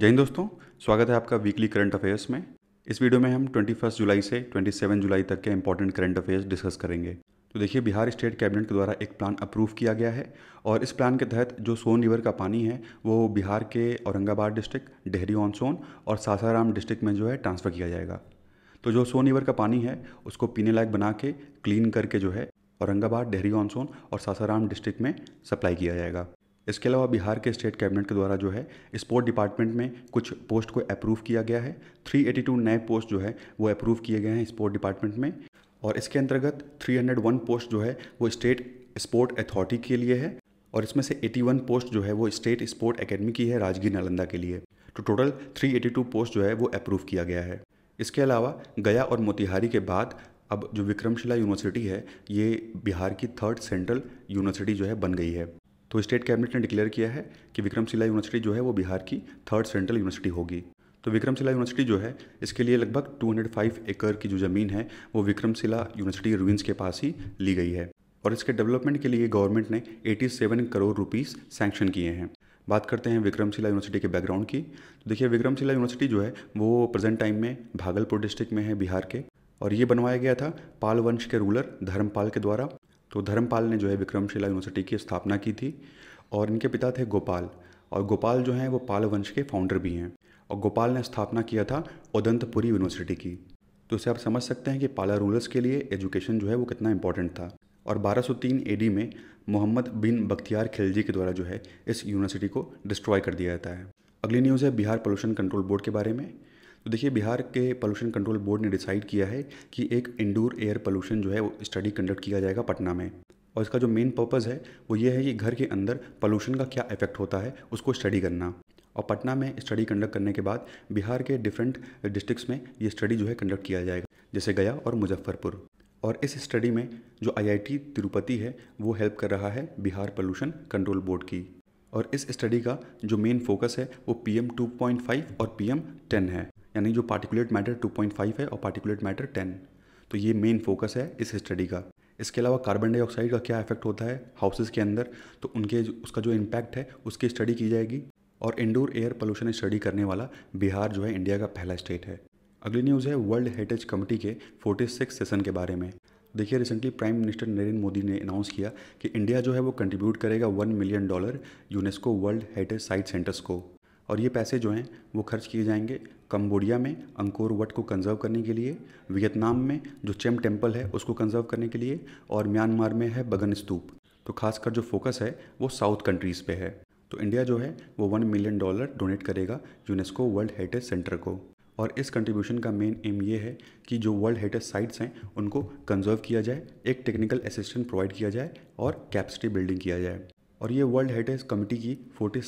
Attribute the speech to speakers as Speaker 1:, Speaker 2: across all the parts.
Speaker 1: जय हिंद दोस्तों स्वागत है आपका वीकली करंट अफेयर्स में इस वीडियो में हम 21 जुलाई से 27 जुलाई तक के इंपॉर्टेंट करंट अफेयर्स डिस्कस करेंगे तो देखिए बिहार स्टेट कैबिनेट के द्वारा एक प्लान अप्रूव किया गया है और इस प्लान के तहत जो सोन रिवर का पानी है वो बिहार के औरंगाबाद डिस्ट्रिक्ट डेहरी ऑन सोन और सासाराम डिस्ट्रिक्ट में जो है ट्रांसफ़र किया जाएगा तो जो सोन रिवर का पानी है उसको पीने लायक बना के क्लीन करके जो है औरंगाबाद डेहरी ऑन सोन और सासाराम डिस्ट्रिक्ट में सप्लाई किया जाएगा इसके अलावा बिहार के स्टेट कैबिनेट के द्वारा जो है स्पोर्ट डिपार्टमेंट में कुछ पोस्ट को अप्रूव किया गया है 382 नए पोस्ट जो है वो अप्रूव किए गए हैं स्पोर्ट डिपार्टमेंट में और इसके अंतर्गत 301 पोस्ट जो है वो स्टेट स्पोर्ट अथॉरिटी के लिए है और इसमें से 81 पोस्ट जो है वो स्टेट स्पोर्ट अकेडमी की है राजगीर नालंदा के लिए तो टोटल 382 पोस्ट जो है वो अप्रूव किया गया है इसके अलावा गया और मोतिहारी के बाद अब जो विक्रमशिला यूनिवर्सिटी है ये बिहार की थर्ड सेंट्रल यूनिवर्सिटी जो है बन गई है तो स्टेट कैबिनेट ने डिक्लेयर किया है कि विक्रमशिला यूनिवर्सिटी जो है वो बिहार की थर्ड सेंट्रल यूनिवर्सिटी होगी तो विक्रमशिला यूनिवर्सिटी जो है इसके लिए लगभग 205 एकड़ की जो ज़मीन है वो विक्रमशिला यूनिवर्सिटी रूविंस के पास ही ली गई है और इसके डेवलपमेंट के लिए गवर्नमेंट ने 87 करोड़ रुपीज़ सैंक्शन किए हैं बात करते हैं विक्रमशिला यूनिवर्सिटी के बैकग्राउंड की तो देखिए विक्रमशिला यूनिवर्सिटी जो है वो प्रेजेंट टाइम में भागलपुर डिस्ट्रिक्ट में है बिहार के और ये बनवाया गया था पाल वंश के रूलर धर्मपाल के द्वारा तो धर्मपाल ने जो है विक्रमशिला यूनिवर्सिटी की स्थापना की थी और इनके पिता थे गोपाल और गोपाल जो हैं वो पाल वंश के फाउंडर भी हैं और गोपाल ने स्थापना किया था उदंतपुरी यूनिवर्सिटी की तो इसे आप समझ सकते हैं कि पाला रूलर्स के लिए एजुकेशन जो है वो कितना इंपॉर्टेंट था और 1203 एडी में मोहम्मद बिन बख्तियार खिलजी के द्वारा जो है इस यूनिवर्सिटी को डिस्ट्रॉय कर दिया जाता है अगली न्यूज़ है बिहार पोल्यूशन कंट्रोल बोर्ड के बारे में तो देखिए बिहार के पोल्यूशन कंट्रोल बोर्ड ने डिसाइड किया है कि एक इंडोर एयर पोल्यूशन जो है वो स्टडी कंडक्ट किया जाएगा पटना में और इसका जो मेन पर्पज़ है वो ये है कि घर के अंदर पोल्यूशन का क्या इफेक्ट होता है उसको स्टडी करना और पटना में स्टडी कंडक्ट करने के बाद बिहार के डिफरेंट डिस्ट्रिक्ट्स में ये स्टडी जो है कंडक्ट किया जाएगा जैसे गया और मुजफ्फरपुर और इस स्टडी में जो आईआईटी तिरुपति है वो हेल्प कर रहा है बिहार पोल्यूशन कंट्रोल बोर्ड की और इस स्टडी का जो मेन फोकस है वो P M two point five और पी एम टेन है यानी जो पार्टिकुलेट मैटर 2.5 है और पार्टिकुलेट मैटर 10 तो ये मेन फोकस है इस स्टडी का इसके अलावा कार्बन डाइऑक्साइड का क्या इफेक्ट होता है हाउसेज़ के अंदर तो उनके उसका जो इम्पैक्ट है उसकी स्टडी की जाएगी और इंडोर एयर पोल्यूशन स्टडी करने वाला बिहार जो है इंडिया का पहला स्टेट है अगली न्यूज़ है वर्ल्ड हेरिटेज कमेटी के फोर्टी सिक्स सेशन के बारे में देखिए recently prime minister Narendra Modi ने अनाउंस किया कि इंडिया जो है वो कंट्रीब्यूट करेगा one million dollar UNESCO world heritage site centres को और ये पैसे जो हैं वो खर्च किए जाएंगे कम्बोडिया में अंकोर वट को कंजर्व करने के लिए वियतनाम में जो चेम टेम्पल है उसको कंजर्व करने के लिए और म्यांमार में है बगन स्तूप तो खासकर जो फोकस है वो साउथ कंट्रीज़ पे है तो इंडिया जो है वो वन मिलियन डॉलर डोनेट करेगा यूनेस्को वर्ल्ड हेरिटेज सेंटर को और इस कंट्रीब्यूशन का मेन एम ये है कि जो वर्ल्ड हेरिटेज साइट्स हैं उनको कंजर्व किया जाए एक टेक्निकल असिस्टेंट प्रोवाइड किया जाए और कैपेसिटी बिल्डिंग किया जाए और ये वर्ल्ड हेरिटेज कमेटी की फोर्टी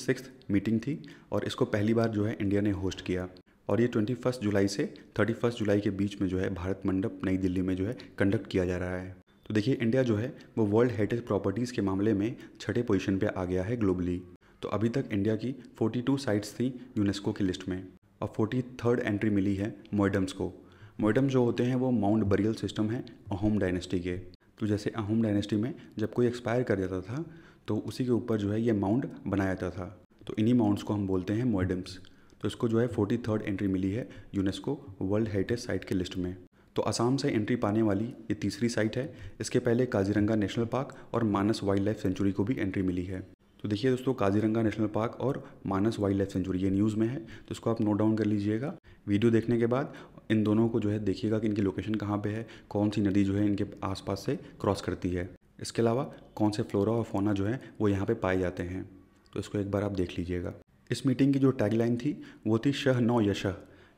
Speaker 1: मीटिंग थी और इसको पहली बार जो है इंडिया ने होस्ट किया और ये ट्वेंटी फर्स्ट जुलाई से थर्टी फर्स्ट जुलाई के बीच में जो है भारत मंडप नई दिल्ली में जो है कंडक्ट किया जा रहा है तो देखिए इंडिया जो है वो वर्ल्ड हेरिटेज प्रॉपर्टीज़ के मामले में छठे पोजीशन पे आ गया है ग्लोबली तो अभी तक इंडिया की 42 साइट्स थी यूनेस्को की लिस्ट में और फोर्टी थर्ड एंट्री मिली है मोयडम्स को मोयडम्स जो होते हैं वो माउंट बरियल सिस्टम है अहोम डायनेस्टी के तो जैसे अहोम डायनेस्टी में जब कोई एक्सपायर कर जाता था तो उसी के ऊपर जो है ये माउंट बनाया जाता था तो इन्हीं माउंट्स को हम बोलते हैं मोयडम्स तो इसको जो है फोर्टी थर्ड एंट्री मिली है यूनेस्को वर्ल्ड हेरिटेज साइट के लिस्ट में तो असम से एंट्री पाने वाली ये तीसरी साइट है इसके पहले काजीरंगा नेशनल पार्क और मानस वाइल्ड लाइफ सेंचुरी को भी एंट्री मिली है तो देखिए दोस्तों काजीरंगा नेशनल पार्क और मानस वाइल्ड लाइफ सेंचुरी ये न्यूज़ में है तो इसको आप नोट डाउन कर लीजिएगा वीडियो देखने के बाद इन दोनों को जो है देखिएगा कि इनकी लोकेशन कहाँ पे है कौन सी नदी जो है इनके आसपास से क्रॉस करती है इसके अलावा कौन से फ्लोरा और फोना जो है वो यहाँ पे पाए जाते हैं तो इसको एक बार आप देख लीजिएगा इस मीटिंग की जो टैगलाइन थी वो थी शह नौ यशह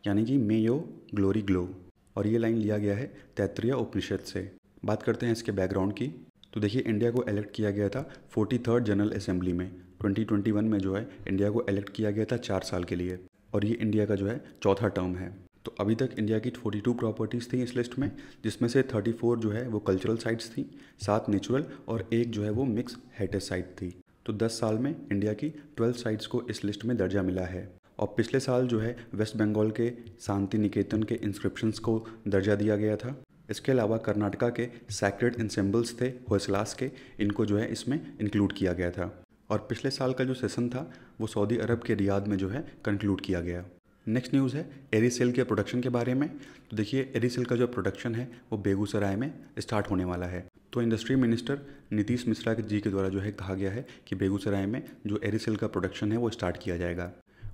Speaker 1: यानी कि मे यो ग्लोरी ग्लो और ये लाइन लिया गया है तैतृय उपनिषद से बात करते हैं इसके बैकग्राउंड की तो देखिए इंडिया को इलेक्ट किया गया था फोर्टी थर्ड जनरल असेंबली में 2021 में जो है इंडिया को इलेक्ट किया गया था चार साल के लिए और ये इंडिया का जो है चौथा टर्म है तो अभी तक इंडिया की 42 प्रॉपर्टीज़ थी इस लिस्ट में जिसमें से 34 जो है वो कल्चरल साइट्स थी सात नेचुरल और एक जो है वो मिक्स हेटेज साइट थी तो 10 साल में इंडिया की 12 साइट्स को इस लिस्ट में दर्जा मिला है और पिछले साल जो है वेस्ट बंगाल के शांति निकेतन के इंस्क्रिप्शंस को दर्जा दिया गया था इसके अलावा कर्नाटका के सैक्रेड इंसेम्बल्स थे होसलास के इनको जो है इसमें इंक्लूड किया गया था और पिछले साल का जो सेशन था वो सऊदी अरब के रियाद में जो है कंक्लूड किया गया नेक्स्ट न्यूज़ है एरीसेल के प्रोडक्शन के बारे में तो देखिए एरीसेल का जो प्रोडक्शन है वो बेगूसराय में स्टार्ट होने वाला है तो इंडस्ट्री मिनिस्टर नीतीश मिश्रा के जी के द्वारा जो है कहा गया है कि बेगूसराय में जो एरिसेल का प्रोडक्शन है वो स्टार्ट किया जाएगा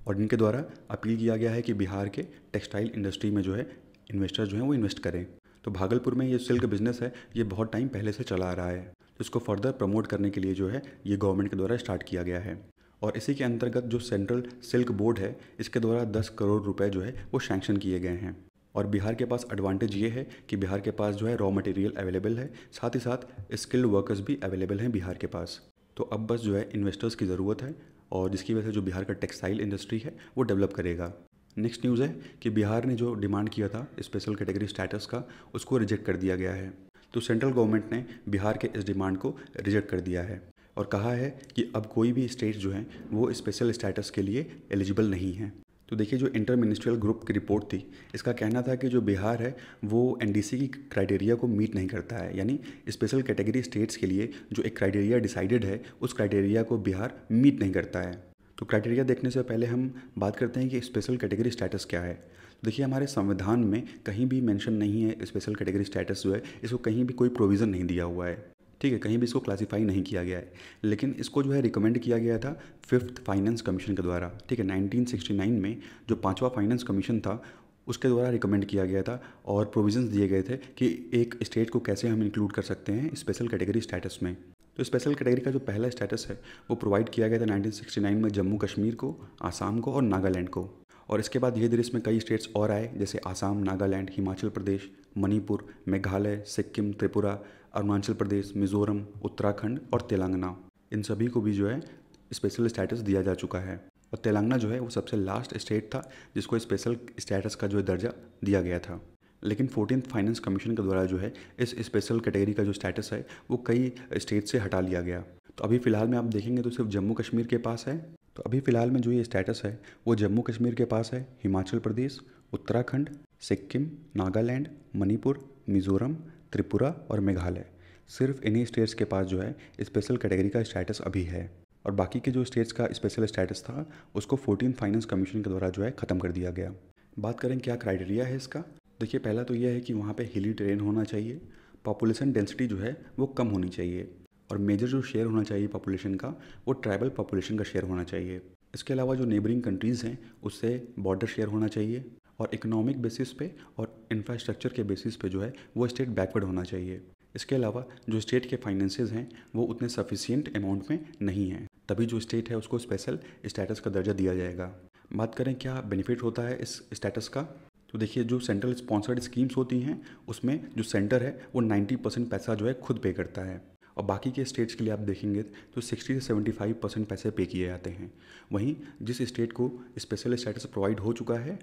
Speaker 1: और इनके द्वारा अपील किया गया है कि बिहार के टेक्सटाइल इंडस्ट्री में जो है इन्वेस्टर जो हैं वो इन्वेस्ट करें तो भागलपुर में ये सिल्क बिजनेस है ये बहुत टाइम पहले से चला आ रहा है तो इसको फर्दर प्रमोट करने के लिए जो है ये गवर्नमेंट के द्वारा स्टार्ट किया गया है और इसी के अंतर्गत जो सेंट्रल सिल्क बोर्ड है इसके द्वारा 10 करोड़ रुपए जो है वो सैंक्शन किए गए हैं और बिहार के पास एडवांटेज ये है कि बिहार के पास जो है रॉ मटेरियल अवेलेबल है साथ ही साथ स्किल्ड वर्कर्स भी अवेलेबल हैं बिहार के पास तो अब बस जो है इन्वेस्टर्स की ज़रूरत है और जिसकी वजह से जो बिहार का टेक्सटाइल इंडस्ट्री है वो डेवलप करेगा नेक्स्ट न्यूज़ है कि बिहार ने जो डिमांड किया था स्पेशल कैटेगरी स्टेटस का उसको रिजेक्ट कर दिया गया है तो सेंट्रल गवर्नमेंट ने बिहार के इस डिमांड को रिजेक्ट कर दिया है और कहा है कि अब कोई भी स्टेट जो है वो स्पेशल स्टेटस के लिए एलिजिबल नहीं है तो देखिए जो इंटर मिनिस्ट्रियल ग्रुप की रिपोर्ट थी इसका कहना था कि जो बिहार है वो एनडीसी की क्राइटेरिया को मीट नहीं करता है यानी स्पेशल कैटेगरी स्टेट्स के लिए जो एक क्राइटेरिया डिसाइडेड है उस क्राइटेरिया को बिहार मीट नहीं करता है तो क्राइटेरिया देखने से पहले हम बात करते हैं कि स्पेशल कैटेगरी स्टेटस क्या है तो देखिए हमारे संविधान में कहीं भी मेंशन नहीं है स्पेशल कैटेगरी स्टेटस जो है इसको कहीं भी कोई प्रोविज़न नहीं दिया हुआ है ठीक है कहीं भी इसको क्लासीफाई नहीं किया गया है लेकिन इसको जो है रिकमेंड किया गया था फिफ्थ फाइनेंस कमीशन के द्वारा ठीक है 1969 में जो पांचवा फाइनेंस कमीशन था उसके द्वारा रिकमेंड किया गया था और प्रोविजंस दिए गए थे कि एक स्टेट को कैसे हम इंक्लूड कर सकते हैं स्पेशल कैटेगरी स्टेटस में तो स्पेशल कैटेगरी का जो पहला स्टेटस है वो प्रोवाइड किया गया था नाइनटीन में जम्मू कश्मीर को आसाम को और नागालैंड को और इसके बाद धीरे धीरे इसमें कई स्टेट्स और आए जैसे आसाम नागालैंड हिमाचल प्रदेश मणिपुर मेघालय सिक्किम त्रिपुरा अरुणाचल प्रदेश मिजोरम उत्तराखंड और तेलंगाना इन सभी को भी जो है स्पेशल स्टेटस दिया जा चुका है और तेलंगाना जो है वो सबसे लास्ट स्टेट था जिसको स्पेशल स्टेटस का जो है दर्जा दिया गया था लेकिन फोर्टीन फाइनेंस कमीशन के द्वारा जो है इस स्पेशल कैटेगरी का जो स्टेटस है वो कई स्टेट से हटा लिया गया तो अभी फ़िलहाल में आप देखेंगे तो सिर्फ जम्मू कश्मीर के पास है तो अभी फ़िलहाल में जो ये स्टेटस है वो जम्मू कश्मीर के पास है हिमाचल प्रदेश उत्तराखंड सिक्किम नागालैंड मणिपुर मिज़ोरम त्रिपुरा और मेघालय सिर्फ इन्हीं स्टेट्स के पास जो है स्पेशल कैटेगरी का स्टेटस अभी है और बाकी के जो स्टेट्स का स्पेशल स्टेटस था उसको फोर्टीन फाइनेंस कमीशन के द्वारा जो है ख़त्म कर दिया गया बात करें क्या क्राइटेरिया है इसका देखिए पहला तो यह है कि वहाँ पे हिली ट्रेन होना चाहिए पॉपुलेशन डेंसिटी जो है वो कम होनी चाहिए और मेजर जो शेयर होना चाहिए पॉपुलेशन का वो ट्राइबल पॉपुलेशन का शेयर होना चाहिए इसके अलावा जो नेबरिंग कंट्रीज़ हैं उससे बॉर्डर शेयर होना चाहिए और इकोनॉमिक बेसिस पे और इंफ्रास्ट्रक्चर के बेसिस पे जो है वो स्टेट बैकवर्ड होना चाहिए इसके अलावा जो स्टेट के फाइनेंस हैं वो उतने सफिशियंट अमाउंट में नहीं हैं तभी जो स्टेट है उसको स्पेशल स्टेटस का दर्जा दिया जाएगा बात करें क्या बेनिफिट होता है इस स्टेटस का तो देखिए जो सेंट्रल स्पॉन्सर्ड स्कीम्स होती हैं उसमें जो सेंटर है वो 90 परसेंट पैसा जो है खुद पे करता है और बाकी के स्टेट्स के लिए आप देखेंगे तो 60 से 75 परसेंट पैसे पे किए जाते हैं वहीं जिस स्टेट को स्पेशल स्टेटस प्रोवाइड हो चुका है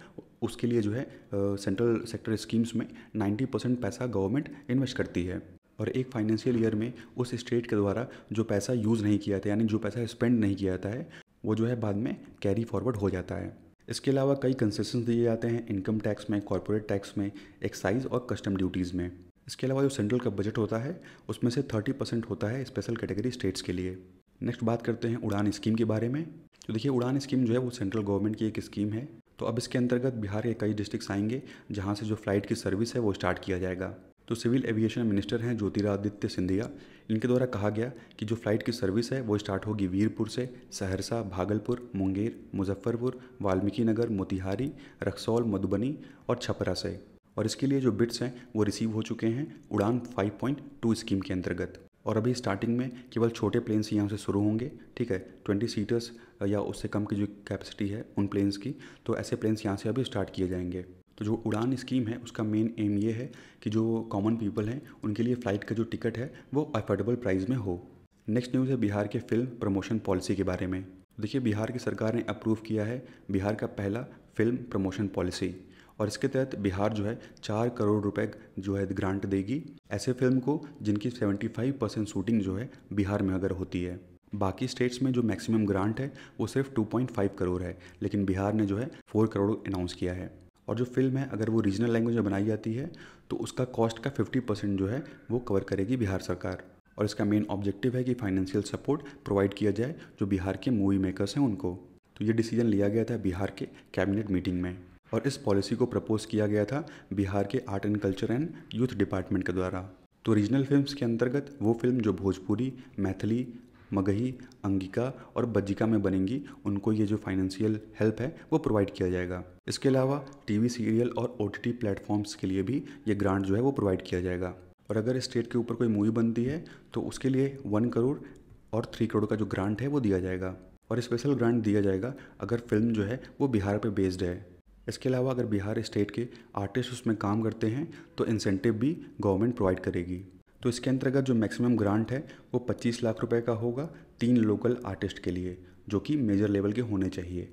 Speaker 1: उसके लिए जो है सेंट्रल सेक्टर स्कीम्स में 90 परसेंट पैसा गवर्नमेंट इन्वेस्ट करती है और एक फाइनेंशियल ईयर में उस स्टेट के द्वारा जो पैसा यूज़ नहीं किया जाता यानी जो पैसा स्पेंड नहीं किया जाता है वो जो है बाद में कैरी फॉरवर्ड हो जाता है इसके अलावा कई कंसेशन दिए जाते हैं इनकम टैक्स में कॉरपोरेट टैक्स में एक्साइज और कस्टम ड्यूटीज़ में इसके अलावा जो सेंट्रल का बजट होता है उसमें से थर्टी परसेंट होता है स्पेशल कैटेगरी स्टेट्स के लिए नेक्स्ट बात करते हैं उड़ान स्कीम के बारे में तो देखिए उड़ान स्कीम जो है वो सेंट्रल गवर्नमेंट की एक स्कीम है तो अब इसके अंतर्गत बिहार के कई डिस्ट्रिक्ट्स आएंगे जहाँ से जो फ्लाइट की सर्विस है वो स्टार्ट किया जाएगा तो सिविल एविएशन मिनिस्टर हैं ज्योतिरादित्य सिंधिया इनके द्वारा कहा गया कि जो फ्लाइट की सर्विस है वो स्टार्ट होगी वीरपुर से सहरसा भागलपुर मुंगेर मुजफ्फरपुर वाल्मीकि नगर मोतिहारी रक्सौल मधुबनी और छपरा से और इसके लिए जो बिट्स हैं वो रिसीव हो चुके हैं उड़ान 5.2 स्कीम के अंतर्गत और अभी स्टार्टिंग में केवल छोटे प्लेन्स यहाँ से शुरू होंगे ठीक है ट्वेंटी सीटर्स या उससे कम की जो कैपेसिटी है उन प्लेन्स की तो ऐसे प्लेन्स यहाँ से अभी स्टार्ट किए जाएंगे तो जो उड़ान स्कीम है उसका मेन एम ये है कि जो कॉमन पीपल हैं उनके लिए फ़्लाइट का जो टिकट है वो अफोर्डेबल प्राइस में हो नेक्स्ट न्यूज़ है बिहार के फिल्म प्रमोशन पॉलिसी के बारे में देखिए बिहार की सरकार ने अप्रूव किया है बिहार का पहला फिल्म प्रमोशन पॉलिसी और इसके तहत बिहार जो है चार करोड़ रुपए जो है ग्रांट देगी ऐसे फिल्म को जिनकी 75 परसेंट शूटिंग जो है बिहार में अगर होती है बाकी स्टेट्स में जो मैक्सिमम ग्रांट है वो सिर्फ 2.5 करोड़ है लेकिन बिहार ने जो है 4 करोड़ अनाउंस किया है और जो फिल्म है अगर वो रीजनल लैंग्वेज में बनाई जाती है तो उसका कॉस्ट का फिफ्टी परसेंट जो है वो कवर करेगी बिहार सरकार और इसका मेन ऑब्जेक्टिव है कि फाइनेंशियल सपोर्ट प्रोवाइड किया जाए जो बिहार के मूवी मेकर्स हैं उनको तो ये डिसीजन लिया गया था बिहार के कैबिनेट मीटिंग में और इस पॉलिसी को प्रपोज किया गया था बिहार के art and culture and youth department के द्वारा तो रीजनल फिल्म्स के अंतर्गत वो फिल्म जो भोजपुरी मैथिली मगही अंगिका और बज्जिका में बनेंगी उनको ये जो फाइनेंशियल हेल्प है वो प्रोवाइड किया जाएगा इसके अलावा टीवी सीरियल और ओ टी प्लेटफॉर्म्स के लिए भी ये ग्रांट जो है वो प्रोवाइड किया जाएगा और अगर स्टेट के ऊपर कोई मूवी बनती है तो उसके लिए वन करोड़ और थ्री करोड़ का जो ग्रांट है वो दिया जाएगा और स्पेशल ग्रांट दिया जाएगा अगर फिल्म जो है वो बिहार पर बेस्ड है इसके अलावा अगर बिहार स्टेट के आर्टिस्ट उसमें काम करते हैं तो इंसेंटिव भी गवर्नमेंट प्रोवाइड करेगी तो इसके अंतर्गत जो मैक्सिमम ग्रांट है वो 25 लाख रुपए का होगा तीन लोकल आर्टिस्ट के लिए जो कि मेजर लेवल के होने चाहिए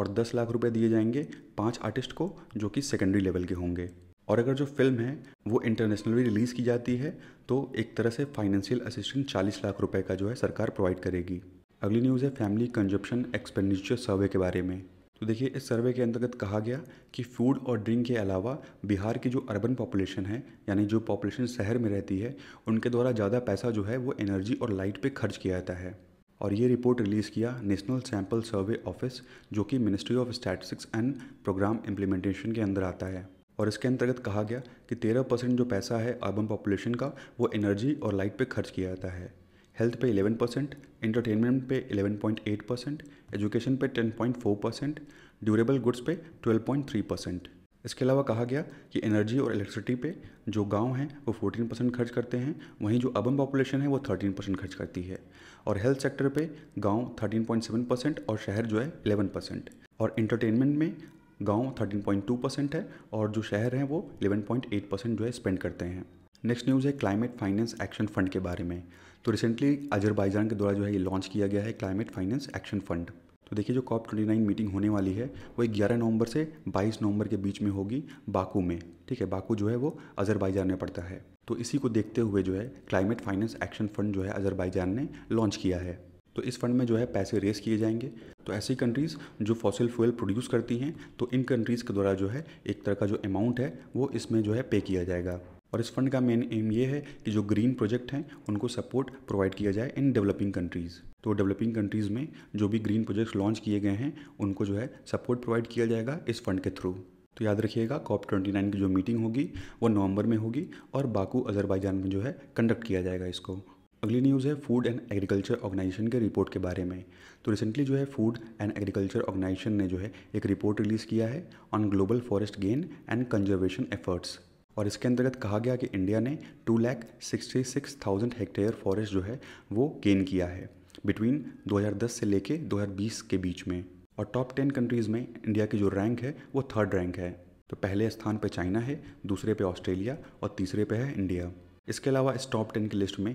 Speaker 1: और 10 लाख रुपए दिए जाएंगे पांच आर्टिस्ट को जो कि सेकेंडरी लेवल के होंगे और अगर जो फिल्म है वो इंटरनेशनली रिलीज़ की जाती है तो एक तरह से फाइनेंशियल असिस्टेंस चालीस लाख रुपये का जो है सरकार प्रोवाइड करेगी अगली न्यूज़ है फैमिली कंजप्शन एक्सपेंडिचर सर्वे के बारे में तो देखिए इस सर्वे के अंतर्गत कहा गया कि फ़ूड और ड्रिंक के अलावा बिहार की जो अर्बन पॉपुलेशन है यानी जो पॉपुलेशन शहर में रहती है उनके द्वारा ज़्यादा पैसा जो है वो एनर्जी और लाइट पे खर्च किया जाता है और ये रिपोर्ट रिलीज़ किया नेशनल सैम्पल सर्वे ऑफिस जो कि ministry of statistics and programme implementation के अंदर आता है और इसके अंतर्गत कहा गया कि तेरह परसेंट जो पैसा है अर्बन पॉपुलेशन का वो एनर्जी और लाइट पर खर्च किया जाता है हेल्थ पे 11 परसेंट इंटरटेनमेंट पे 11.8 परसेंट एजुकेशन पे 10.4 परसेंट ड्यूरेबल गुड्स पे 12.3 परसेंट इसके अलावा कहा गया कि एनर्जी और इलेक्ट्रिसिटी पे जो गांव हैं वो 14 परसेंट खर्च करते हैं वहीं जो अर्बन पॉपुलेशन है वो 13 परसेंट खर्च करती है और हेल्थ सेक्टर पे गांव 13.7 परसेंट और शहर जो है 11 परसेंट और इंटरटेनमेंट में गांव 13.2 परसेंट है और जो शहर हैं वो 11.8 परसेंट जो है स्पेंड करते हैं नेक्स्ट न्यूज़ है क्लाइमेट फाइनेंस एक्शन फंड के बारे में तो रिसेंटली अजरबैजान के द्वारा जो है ये लॉन्च किया गया है क्लाइमेट फाइनेंस एक्शन फंड तो देखिए जो कॉप ट्वेंटी नाइन मीटिंग होने वाली है वो ग्यारह नवंबर से बाईस नवंबर के बीच में होगी बाकू में ठीक है बाकू जो है वो अजरबैजान में पड़ता है तो इसी को देखते हुए जो है क्लाइमेट फाइनेंस एक्शन फंड जो है अजरबैजान ने लॉन्च किया है तो इस फंड में जो है पैसे रेस किए जाएंगे तो ऐसी कंट्रीज़ जो फॉसिल फ्यूल प्रोड्यूस करती हैं तो इन कंट्रीज़ के द्वारा जो है एक तरह का जो अमाउंट है वो इसमें जो है पे किया जाएगा और इस फंड का मेन एम ये है कि जो ग्रीन प्रोजेक्ट हैं उनको सपोर्ट प्रोवाइड किया जाए इन डेवलपिंग कंट्रीज़ तो डेवलपिंग कंट्रीज़ में जो भी ग्रीन प्रोजेक्ट्स लॉन्च किए गए हैं उनको जो है सपोर्ट प्रोवाइड किया जाएगा इस फंड के थ्रू तो याद रखिएगा कॉप ट्वेंटी नाइन की जो मीटिंग होगी वो नवंबर में होगी और बाकू अजरबैजान में जो है कंडक्ट किया जाएगा इसको अगली न्यूज़ है फूड एंड एग्रीकल्चर ऑर्गेनाइजेशन के रिपोर्ट के बारे में तो रिसेंटली जो है फूड एंड एग्रीकल्चर ऑर्गेनाइजेशन ने जो है एक रिपोर्ट रिलीज़ किया है on global forest gain and conservation efforts और इसके अंतर्गत कहा गया कि इंडिया ने two lakh sixty six thousand hectare forest जो है वो गेन किया है बिटवीन 2010 से लेके 2020 के बीच में और टॉप टेन कंट्रीज़ में इंडिया की जो रैंक है वो थर्ड रैंक है तो पहले स्थान पर चाइना है दूसरे पे ऑस्ट्रेलिया और तीसरे पे है इंडिया इसके अलावा इस टॉप टेन की लिस्ट में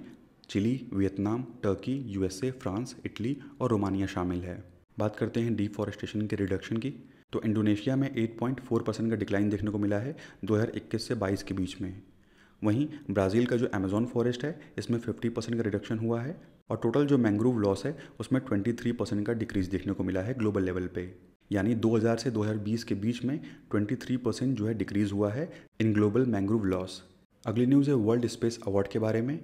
Speaker 1: Chile Vietnam Turkey USA France Italy और रोमानिया शामिल है बात करते हैं डिफॉरेस्टेशन के रिडक्शन की तो इंडोनेशिया में 8.4 परसेंट का डिक्लाइन देखने को मिला है 2021 से 22 के बीच में वहीं ब्राज़ील का जो अमेजोन फॉरेस्ट है इसमें 50 परसेंट का रिडक्शन हुआ है और टोटल जो मैंग्रोव लॉस है उसमें 23 परसेंट का डिक्रीज देखने को मिला है ग्लोबल लेवल पे यानी 2000 से 2020 के बीच में 23 परसेंट जो है डिक्रीज़ हुआ है इन ग्लोबल मैंग्रोव लॉस अगली न्यूज़ है वर्ल्ड स्पेस अवार्ड के बारे में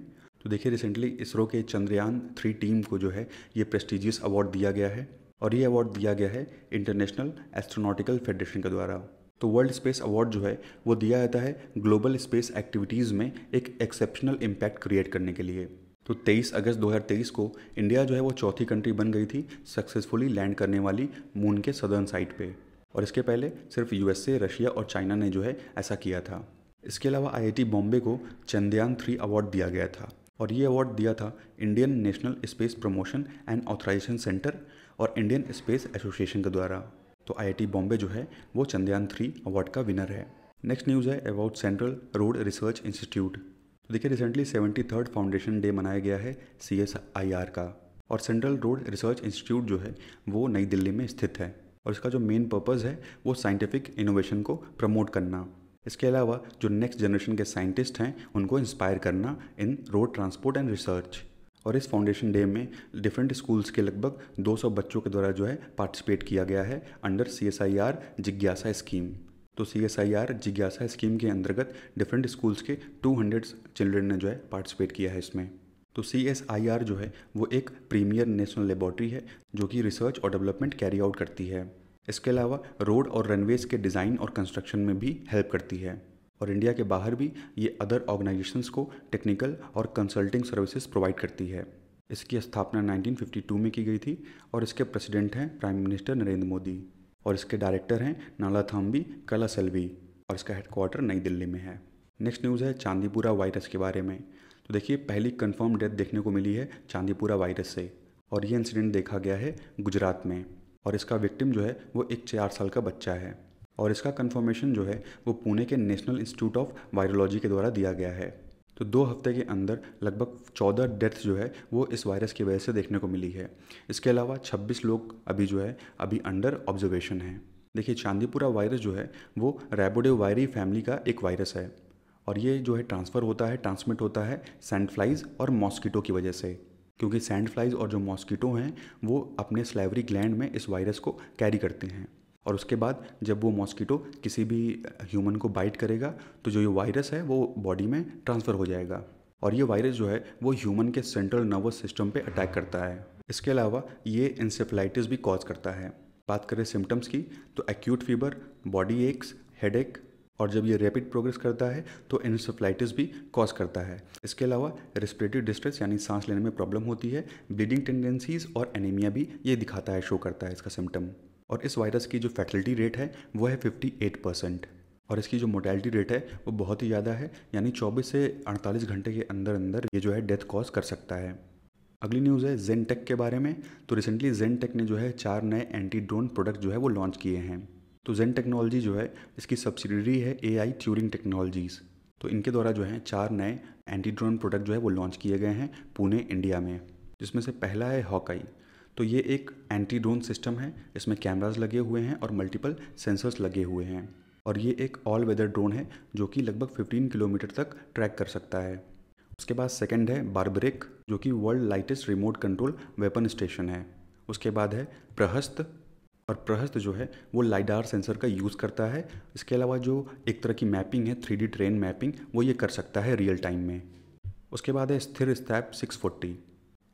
Speaker 1: तो देखिए रिसेंटली इसरो के चंद्रयान थ्री टीम को जो है ये प्रेस्टिजियस अवार्ड दिया गया है और ये अवार्ड दिया गया है इंटरनेशनल एस्ट्रोनॉटिकल फेडरेशन के द्वारा तो वर्ल्ड स्पेस अवार्ड जो है वो दिया जाता है ग्लोबल स्पेस एक्टिविटीज़ में एक एक्सेप्शनल इम्पैक्ट क्रिएट करने के लिए तो 23 अगस्त 2023 को इंडिया जो है वो चौथी कंट्री बन गई थी सक्सेसफुली लैंड करने वाली मून के सदर्न साइट पे और इसके पहले सिर्फ यूएसए रशिया और चाइना ने जो है ऐसा किया था इसके अलावा आईआईटी बॉम्बे को चंद्रयान थ्री अवार्ड दिया गया था और ये अवार्ड दिया था Indian national space promotion and authorisation centre और इंडियन स्पेस एसोसिएशन के द्वारा तो आईआईटी बॉम्बे जो है वो चंद्रयान थ्री अवार्ड का विनर है नेक्स्ट न्यूज़ है about central road research institute तो देखिए recently seventy third foundation day मनाया गया है सी का और सेंट्रल रोड रिसर्च इंस्टीट्यूट जो है वो नई दिल्ली में स्थित है और इसका जो मेन पर्पज़ है वो साइंटिफिक इनोवेशन को प्रमोट करना इसके अलावा जो नेक्स्ट जनरेशन के साइंटिस्ट हैं उनको इंस्पायर करना in road transport and research और इस फाउंडेशन डे में डिफरेंट स्कूल्स के लगभग 200 बच्चों के द्वारा जो है पार्टिसिपेट किया गया है under C S I R जिज्ञासा स्कीम तो सी एस आई आर जिज्ञासा स्कीम के अंतर्गत डिफरेंट स्कूल्स के 200 चिल्ड्रन ने जो है पार्टिसिपेट किया है इसमें तो सी एस आई आर जो है वो एक प्रीमियर नेशनल लेबॉर्ट्री है जो कि रिसर्च और डेवलपमेंट कैरी आउट करती है इसके अलावा रोड और रनवेज के डिज़ाइन और कंस्ट्रक्शन में भी हेल्प करती है और इंडिया के बाहर भी ये अदर ऑर्गेनाइजेशंस को टेक्निकल और कंसल्टिंग सर्विसेज प्रोवाइड करती है इसकी स्थापना 1952 में की गई थी और इसके प्रेसिडेंट हैं प्राइम मिनिस्टर नरेंद्र मोदी और इसके डायरेक्टर हैं नाला थाम्बी कला सेल्वी और इसका हेडक्वार्टर नई दिल्ली में है नेक्स्ट न्यूज़ है चांदीपुरा वायरस के बारे में तो देखिए पहली कन्फर्म डेथ देखने को मिली है चांदीपुरा वायरस से और ये इंसिडेंट देखा गया है गुजरात में और इसका विक्टिम जो है वो एक चार साल का बच्चा है और इसका कन्फर्मेशन जो है वो पुणे के नेशनल इंस्टीट्यूट ऑफ वायरोलॉजी के द्वारा दिया गया है तो दो हफ्ते के अंदर लगभग चौदह डेथ जो है वो इस वायरस की वजह से देखने को मिली है इसके अलावा छब्बीस लोग अभी जो है अभी अंडर ऑब्जर्वेशन है देखिए चांदीपुरा वायरस जो है वो रेबोडे वायरी फैमिली का एक वायरस है और ये जो है ट्रांसफ़र होता है ट्रांसमिट होता है सैंड फ्लाइज और मॉस्किटो की वजह से क्योंकि सैंड फ्लाइज और जो मॉस्किटो हैं वो अपने स्लेवरी ग्लैंड में इस वायरस को कैरी करते हैं और उसके बाद जब वो मॉस्किटो किसी भी ह्यूमन को बाइट करेगा तो जो ये वायरस है वो बॉडी में ट्रांसफ़र हो जाएगा और ये वायरस जो है वो ह्यूमन के सेंट्रल नर्वस सिस्टम पे अटैक करता है इसके अलावा ये इंसेफ्लाइटिस भी कॉज करता है बात करें सिम्टम्स की तो acute fever body aches head और जब ये रैपिड प्रोग्रेस करता है तो इंसेफ्लाइटिस भी कॉज करता है इसके अलावा रेस्पिरेटरी डिस्ट्रेस यानी सांस लेने में प्रॉब्लम होती है ब्लीडिंग टेंडेंसीज और एनीमिया भी ये दिखाता है शो करता है इसका सिम्टम और इस वायरस की जो फैटलिटी रेट है वो है एट परसेंट और इसकी जो मोटेलिटी रेट है वो बहुत ही ज़्यादा है यानी 24 से 48 घंटे के अंदर अंदर ये जो है डेथ कॉज कर सकता है अगली न्यूज़ है जेन टेक के बारे में तो रिसेंटली जेन टेक ने जो है चार नए एंटी ड्रोन प्रोडक्ट जो है वो लॉन्च किए हैं तो जेन टेक्नोलॉजी जो है इसकी सब्सिडरी है ए आई ट्यूरिंग टेक्नोलॉजीज़ तो इनके द्वारा जो है चार नए एंटी ड्रोन प्रोडक्ट जो है वो लॉन्च किए गए हैं पुणे इंडिया में जिसमें से पहला है हॉकाई तो ये एक एंटी ड्रोन सिस्टम है इसमें कैमराज लगे हुए हैं और मल्टीपल सेंसर्स लगे हुए हैं और ये एक ऑल वेदर ड्रोन है जो कि लगभग 15 किलोमीटर तक ट्रैक कर सकता है उसके बाद सेकंड है बारबरिक जो कि world lightest remote control weapon station है उसके बाद है प्रहस्त और प्रहस्त जो है वो लाइडार सेंसर का यूज़ करता है इसके अलावा जो एक तरह की मैपिंग है थ्री ट्रेन मैपिंग वो ये कर सकता है रियल टाइम में उसके बाद है स्थिर स्टैप सिक्स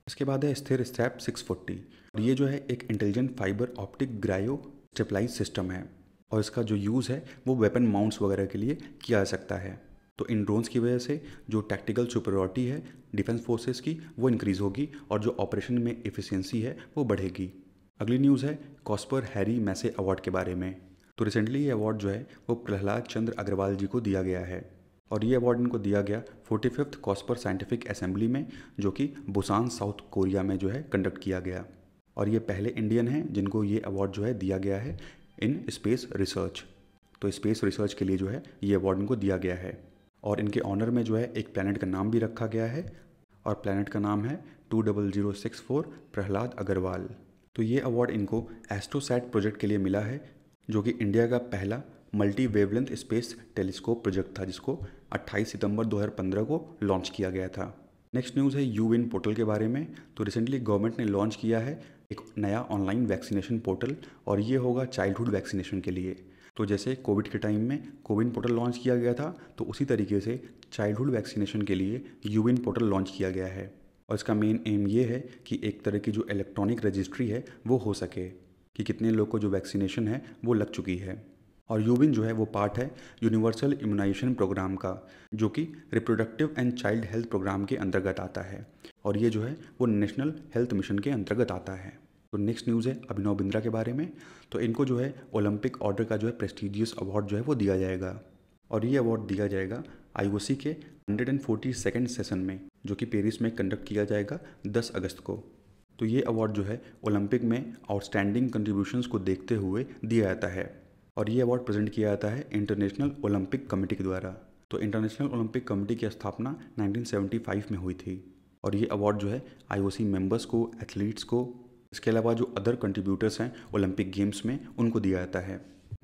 Speaker 1: इसके बाद है स्थिर स्टैप 640 और ये जो है एक intelligent fibre optic gyro stabilise system है और इसका जो यूज़ है वो वेपन माउंट्स वगैरह के लिए किया जा सकता है तो इन ड्रोन्स की वजह से जो टैक्टिकल सुपरियॉरिटी है डिफेंस फोर्सेस की वो इंक्रीज़ होगी और जो ऑपरेशन में एफिशिएंसी है वो बढ़ेगी अगली न्यूज़ है कॉस्पर हैरी मैसे अवार्ड के बारे में तो रिसेंटली ये अवार्ड जो है वो प्रहलाद चंद्र अग्रवाल जी को दिया गया है और ये अवार्ड इनको दिया गया forty fifth COSPAR scientific assembly में जो कि बुसान साउथ कोरिया में जो है कंडक्ट किया गया और ये पहले इंडियन हैं जिनको ये अवार्ड जो है दिया गया है इन स्पेस रिसर्च तो स्पेस रिसर्च के लिए जो है ये अवार्ड इनको दिया गया है और इनके ऑनर में जो है एक प्लानट का नाम भी रखा गया है और प्लानट का नाम है two double zero six four Prahlad Agarwal तो ये अवार्ड इनको एस्ट्रोसैट प्रोजेक्ट के लिए मिला है जो कि इंडिया का पहला multi wavelength space telescope project था जिसको 28 सितंबर 2015 को लॉन्च किया गया था नेक्स्ट न्यूज़ है यू इन पोर्टल के बारे में तो रिसेंटली गवर्नमेंट ने लॉन्च किया है एक नया ऑनलाइन वैक्सीनेशन पोर्टल और ये होगा चाइल्डहुड वैक्सीनेशन के लिए तो जैसे कोविड के टाइम में कोविन पोर्टल लॉन्च किया गया था तो उसी तरीके से चाइल्डहुड वैक्सीनेशन के लिए इन पोर्टल लॉन्च किया गया है और इसका मेन एम ये है कि एक तरह की जो इलेक्ट्रॉनिक रजिस्ट्री है वो हो सके कि कितने लोग को जो वैक्सीनेशन है वो लग चुकी है और यूविन जो है वो पार्ट है यूनिवर्सल इम्यूनाइजेशन प्रोग्राम का जो कि reproductive and child health program के अंतर्गत आता है और ये जो है वो नेशनल हेल्थ मिशन के अंतर्गत आता है तो नेक्स्ट न्यूज़ है अभिनव बिंद्रा के बारे में तो इनको जो है ओलंपिक ऑर्डर का जो है प्रेस्टिजियस अवार्ड जो है वो दिया जाएगा और ये अवार्ड दिया जाएगा आईओसी के 142वें सेशन में जो कि पेरिस में कंडक्ट किया जाएगा 10 अगस्त को तो ये अवार्ड जो है ओलंपिक में आउटस्टैंडिंग कंट्रीब्यूशंस को देखते हुए दिया जाता है और ये अवार्ड प्रेजेंट किया जाता है इंटरनेशनल ओलंपिक कमेटी के द्वारा तो इंटरनेशनल ओलंपिक कमेटी की स्थापना 1975 में हुई थी और ये अवार्ड जो है आईओसी मेंबर्स को एथलीट्स को इसके अलावा जो अदर कंट्रीब्यूटर्स हैं ओलंपिक गेम्स में उनको दिया जाता है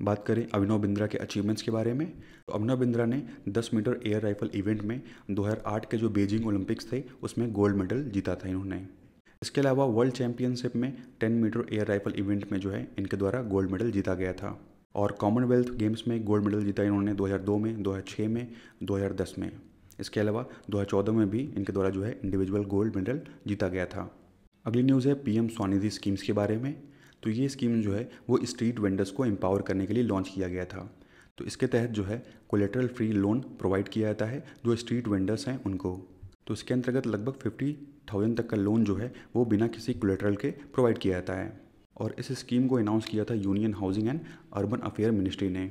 Speaker 1: बात करें अभिनव बिंद्रा के अचीवमेंट्स के बारे में तो अभिनव बिंद्रा ने 10 मीटर एयर राइफल इवेंट में 2008 के जो बीजिंग ओलंपिक्स थे उसमें गोल्ड मेडल जीता था इन्होंने इसके अलावा वर्ल्ड चैम्पियनशिप में 10 मीटर एयर राइफल इवेंट में जो है इनके द्वारा गोल्ड मेडल जीता गया था और कॉमनवेल्थ गेम्स में गोल्ड मेडल जीता इन्होंने 2002 में 2006 में 2010 में इसके अलावा 2014 में भी इनके द्वारा जो है इंडिविजुअल गोल्ड मेडल जीता गया था अगली न्यूज़ है पीएम स्वानिधि स्कीम्स के बारे में तो ये स्कीम जो है वो स्ट्रीट वेंडर्स को एम्पावर करने के लिए लॉन्च किया गया था तो इसके तहत जो है कोलेटरल फ्री लोन प्रोवाइड किया जाता है जो स्ट्रीट वेंडर्स हैं उनको तो इसके अंतर्गत लगभग फिफ्टी थाउजेंड तक का लोन जो है वो बिना किसी कोलेटरल के प्रोवाइड किया जाता है और इस स्कीम को अनाउंस किया था union housing and urban affair ministry ने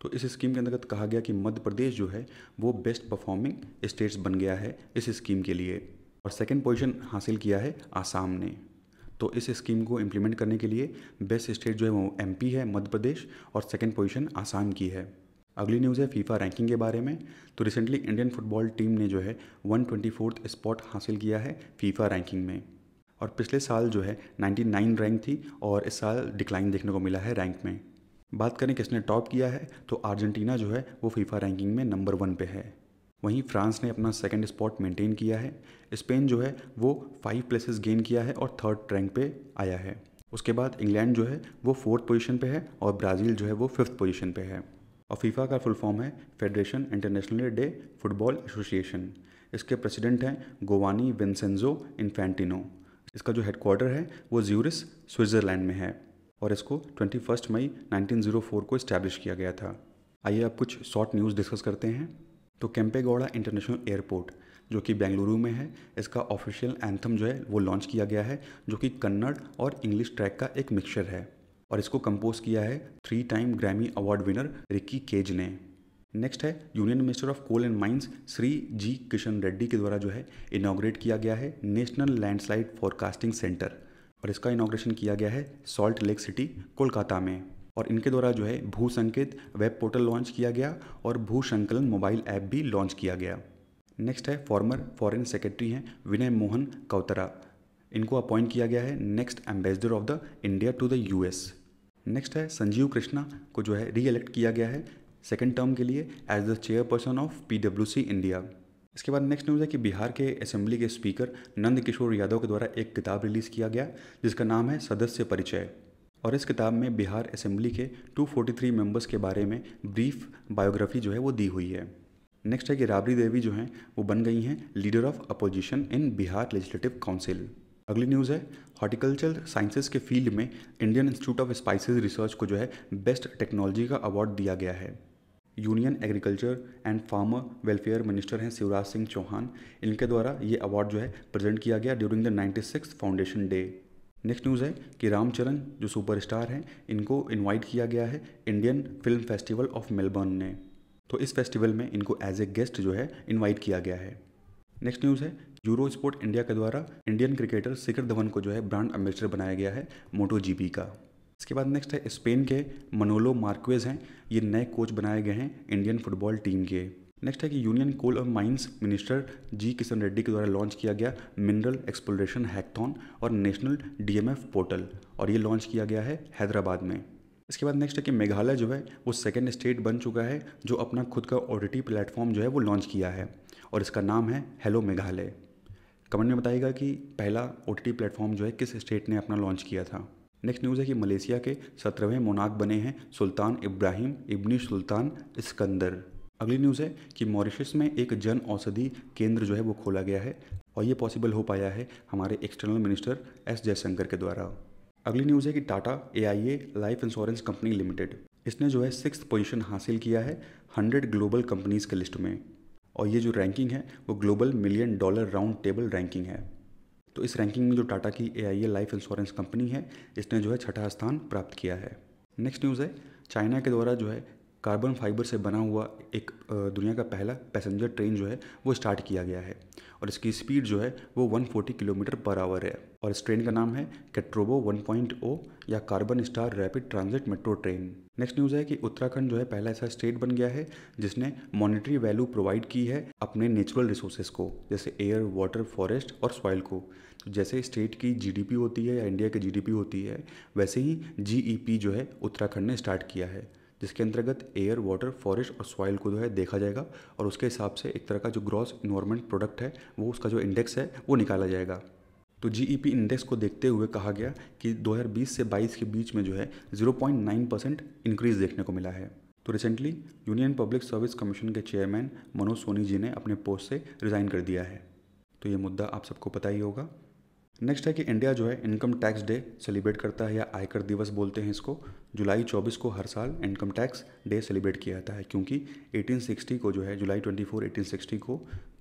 Speaker 1: तो इस स्कीम के अंतर्गत कहा गया कि मध्य प्रदेश जो है वो बेस्ट परफॉर्मिंग स्टेट्स बन गया है इस स्कीम के लिए और सेकेंड पोजिशन हासिल किया है आसाम ने तो इस स्कीम को इम्प्लीमेंट करने के लिए बेस्ट स्टेट जो है वो एम है मध्य प्रदेश और सेकेंड पोजिशन आसाम की है अगली न्यूज़ है फीफा रैंकिंग के बारे में तो रिसेंटली इंडियन फुटबॉल टीम ने जो है वन ट्वेंटी स्पॉट हासिल किया है फीफा रैंकिंग में और पिछले साल जो है 99 रैंक थी और इस साल डिक्लाइन देखने को मिला है रैंक में बात करें किसने टॉप किया है तो अर्जेंटीना जो है वो फीफा रैंकिंग में नंबर वन पे है वहीं फ्रांस ने अपना सेकंड स्पॉट मेंटेन किया है स्पेन जो है वो फाइव प्लेसेस गेन किया है और थर्ड रैंक पे आया है उसके बाद इंग्लैंड जो है वो फोर्थ पोजीशन पे है और ब्राज़ील जो है वो फिफ्थ पोजीशन पे है और फीफा का फुल फॉर्म है federation international de football association इसके प्रेसिडेंट हैं गोवानी विंसेंजो इन्फेंटिनो इसका जो हेडक्वार्टर है वो ज्यूरिस स्विट्ज़रलैंड में है और इसको ट्वेंटी फर्स्ट मई 1904 को इस्टेब्लिश किया गया था आइए अब कुछ शॉर्ट न्यूज़ डिस्कस करते हैं तो कैंपेगौड़ा इंटरनेशनल एयरपोर्ट जो कि बेंगलुरु में है इसका ऑफिशियल एंथम जो है वो लॉन्च किया गया है जो कि कन्नड़ और इंग्लिश ट्रैक का एक मिक्सचर है और इसको कंपोज किया है three time Grammy award winner Ricky Kej ने नेक्स्ट है union minister of coal and mines Shri G Kishan Reddy के द्वारा जो है इनाग्रेट किया गया है नेशनल लैंडस्लाइड फॉरकास्टिंग सेंटर और इसका इनाग्रेशन किया गया है सॉल्ट लेक सिटी कोलकाता में और इनके द्वारा जो है भू संकेत वेब पोर्टल लॉन्च किया गया और भू संकलन मोबाइल ऐप भी लॉन्च किया गया नेक्स्ट है फॉर्मर फॉरेन सेक्रेटरी हैं विनय मोहन कौतरा इनको अपॉइंट किया गया है next ambassador of the India to the US next है संजीव कृष्णा को जो है री इलेक्ट किया गया है सेकेंड टर्म के लिए as the chairperson of P W C India इसके बाद नेक्स्ट न्यूज़ है कि बिहार के असेंबली के स्पीकर नंद किशोर यादव के द्वारा एक किताब रिलीज़ किया गया जिसका नाम है सदस्य परिचय और इस किताब में बिहार असेंबली के 243 मेंबर्स के बारे में ब्रीफ बायोग्राफी जो है वो दी हुई है नेक्स्ट है कि राबड़ी देवी जो हैं वो बन गई हैं leader of opposition in Bihar legislative council अगली न्यूज़ है हॉर्टिकल्चर साइंसेज के फील्ड में Indian institute of spices research को जो है बेस्ट टेक्नोलॉजी का अवार्ड दिया गया है union agriculture and farmer welfare minister हैं शिवराज सिंह चौहान इनके द्वारा ये अवार्ड जो है प्रेजेंट किया गया during the ninety six foundation day next news है कि रामचरण जो सुपरस्टार हैं इनको इनवाइट किया गया है Indian film festival of Melbourne ने तो इस फेस्टिवल में इनको एज ए गेस्ट जो है इनवाइट किया गया है नेक्स्ट न्यूज़ है यूरो स्पोर्ट इंडिया के द्वारा इंडियन क्रिकेटर शिखर धवन को जो है ब्रांड एम्बेसडर बनाया गया है मोटो जीपी का इसके बाद नेक्स्ट है स्पेन के मनोलो मार्क्वेज हैं ये नए कोच बनाए गए हैं इंडियन फुटबॉल टीम के नेक्स्ट है कि यूनियन कोल और mines minister G Kishan Reddy के द्वारा लॉन्च किया गया मिनरल एक्सप्लोरेशन हैकथॉन और नेशनल डीएमएफ पोर्टल और ये लॉन्च किया गया है हैदराबाद में इसके बाद नेक्स्ट है कि मेघालय जो है वो सेकेंड स्टेट बन चुका है जो अपना खुद का ऑडिटी प्लेटफॉर्म जो है वो लॉन्च किया है और इसका नाम है हेलो मेघालय कमेंट में बताइएगा कि पहला ओ टी प्लेटफॉर्म जो है किस स्टेट ने अपना लॉन्च किया था नेक्स्ट न्यूज़ है कि मलेशिया के सत्रहवें मोनाक बने हैं Sultan Ibrahim ibni Sultan Iskandar अगली न्यूज़ है कि मॉरिशस में एक जन औषधि केंद्र जो है वो खोला गया है और ये पॉसिबल हो पाया है हमारे एक्सटर्नल मिनिस्टर एस जयशंकर के द्वारा अगली न्यूज़ है कि Tata A I A life insurance company limited इसने जो है सिक्स पोजीशन हासिल किया है हंड्रेड ग्लोबल कंपनीज़ के लिस्ट में और ये जो रैंकिंग है वो global million dollar round table ranking है तो इस रैंकिंग में जो टाटा की A I A life insurance company है इसने जो है छठा स्थान प्राप्त किया है नेक्स्ट न्यूज़ है चाइना के द्वारा जो है कार्बन फाइबर से बना हुआ एक दुनिया का पहला पैसेंजर ट्रेन जो है वो स्टार्ट किया गया है और इसकी स्पीड जो है वो 140 किलोमीटर पर आवर है और इस ट्रेन का नाम है कैट्रोबो 1.0 या carbon star rapid transit metro train next news है कि उत्तराखंड जो है पहला ऐसा स्टेट बन गया है जिसने मॉनिटरी वैल्यू प्रोवाइड की है अपने नेचुरल रिसोर्सेज को जैसे एयर वाटर फॉरेस्ट और सॉइल को तो जैसे स्टेट की जीडीपी होती है या इंडिया की जीडीपी होती है वैसे ही जीईपी e जो है उत्तराखंड ने स्टार्ट किया है जिसके अंतर्गत एयर वाटर फॉरेस्ट और सॉइल को जो है देखा जाएगा और उसके हिसाब से एक तरह का जो ग्रॉस इन्वायरमेंट प्रोडक्ट है वो उसका जो इंडेक्स है वो निकाला जाएगा तो जीईपी इंडेक्स e को देखते हुए कहा गया कि 2020 से 22 के बीच में जो है 0.9 परसेंट इंक्रीज़ देखने को मिला है तो recently union public service commission के चेयरमैन मनोज सोनी जी ने अपने पोस्ट से रिज़ाइन कर दिया है तो ये मुद्दा आप सबको पता ही होगा नेक्स्ट है कि इंडिया जो है इनकम टैक्स डे सेलिब्रेट करता है या आयकर दिवस बोलते हैं इसको जुलाई 24 को हर साल इनकम टैक्स डे सेलिब्रेट किया जाता है क्योंकि 1860 को जो है जुलाई 24 1860 को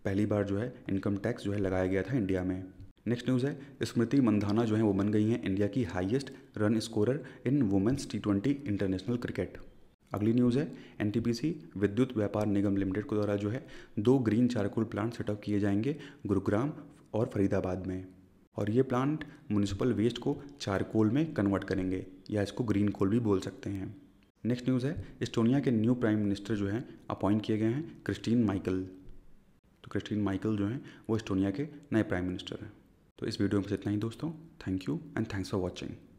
Speaker 1: पहली बार जो है इनकम टैक्स जो है लगाया गया था इंडिया में नेक्स्ट न्यूज़ है स्मृति मंधाना जो है वो बन गई हैं इंडिया की highest run scorer in women's T international cricket अगली न्यूज़ है एन विद्युत व्यापार निगम लिमिटेड के द्वारा जो है दो ग्रीन चारकोल प्लांट सेटअप किए जाएंगे गुरुग्राम और फरीदाबाद में और ये प्लांट म्यूनिसिपल वेस्ट को चारकोल में कन्वर्ट करेंगे या इसको ग्रीन कोल भी बोल सकते हैं नेक्स्ट न्यूज़ है इस्टोनिया के न्यू प्राइम मिनिस्टर जो हैं अपॉइंट किए गए हैं क्रिस्टीन माइकल तो क्रिस्टीन माइकल जो हैं वो इस्टोनिया के नए प्राइम मिनिस्टर हैं तो इस वीडियो में से इतना ही दोस्तों thank you and thanks for watching